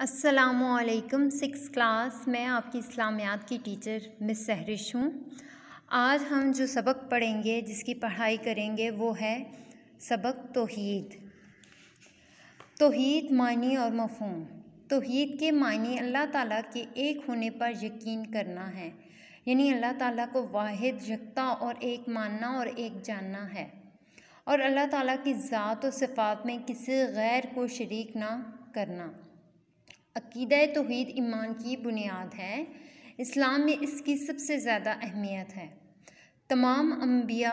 असलकम six class मैं आपकी इस्लामियात की टीचर मिस सहरिश हूँ आज हम जो सबक पढ़ेंगे जिसकी पढ़ाई करेंगे वो है सबक तोहीद तोहीद मानी और मफहम तोहीद के मानी अल्लाह ताला के एक होने पर यकीन करना है यानी अल्लाह ताला को वाहिद यकता और एक मानना और एक जानना है और अल्लाह ताला की ज़ात और सिफात में किसी गैर को शरीक ना करना अकीद तोहद ईमान की बुनियाद है इस्लाम में इसकी सबसे ज़्यादा अहमियत है तमाम अम्बिया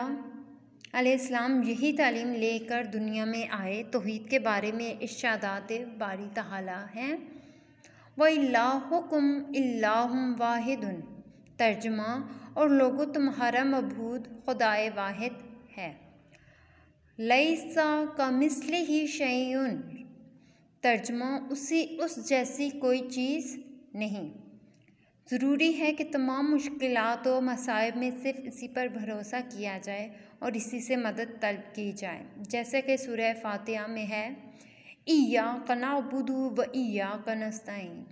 आलाम यही तालीम लेकर दुनिया में आए तोहद के बारे में इर्शादात बारी तहला हैं वल्लाकुम अल्लाम वाहिद तर्जमा और लोगों तुम्हारा मबूद खुदाए वाहिद है लईसा का मिसल ही शयन तर्जमा उसी उस जैसी कोई चीज़ नहीं ज़रूरी है कि तमाम मुश्किल व मसाइब में सिर्फ इसी पर भरोसा किया जाए और इसी से मदद तलब की जाए जैसे कि सुरह फातिया में है ईया कना बुध व ईया कनस्ताइन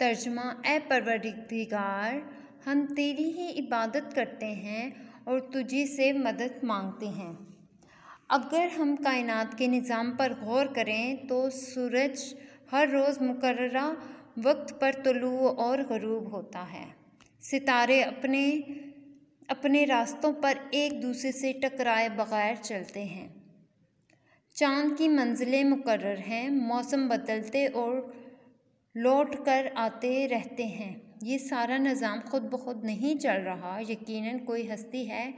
तर्जमा ए परवरदिगार हम तेरी ही इबादत करते हैं और तुझी से मदद मांगते हैं अगर हम कायनात के निज़ाम पर गौर करें तो सूरज हर रोज़ मुकर वक्त पर तलू और गरूब होता है सितारे अपने अपने रास्तों पर एक दूसरे से टकराए बगैर चलते हैं चांद की मंजिलें मुकर हैं मौसम बदलते और लौट कर आते रहते हैं ये सारा निज़ाम खुद ब खुद नहीं चल रहा यकीनन कोई हस्ती है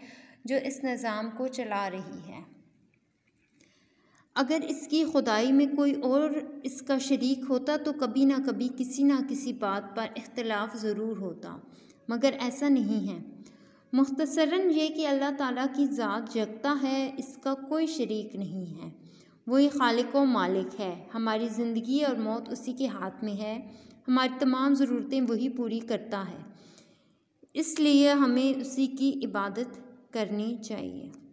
जो इस निज़ाम को चला रही है अगर इसकी खुदाई में कोई और इसका शरीक होता तो कभी ना कभी किसी ना किसी बात पर इख्तलाफ ज़रूर होता मगर ऐसा नहीं है मुख्तसरन ये कि अल्लाह ताला की ज़ात जगता है इसका कोई शरीक नहीं है वही खालिक व मालिक है हमारी ज़िंदगी और मौत उसी के हाथ में है हमारी तमाम ज़रूरतें वही पूरी करता है इसलिए हमें उसी की इबादत करनी चाहिए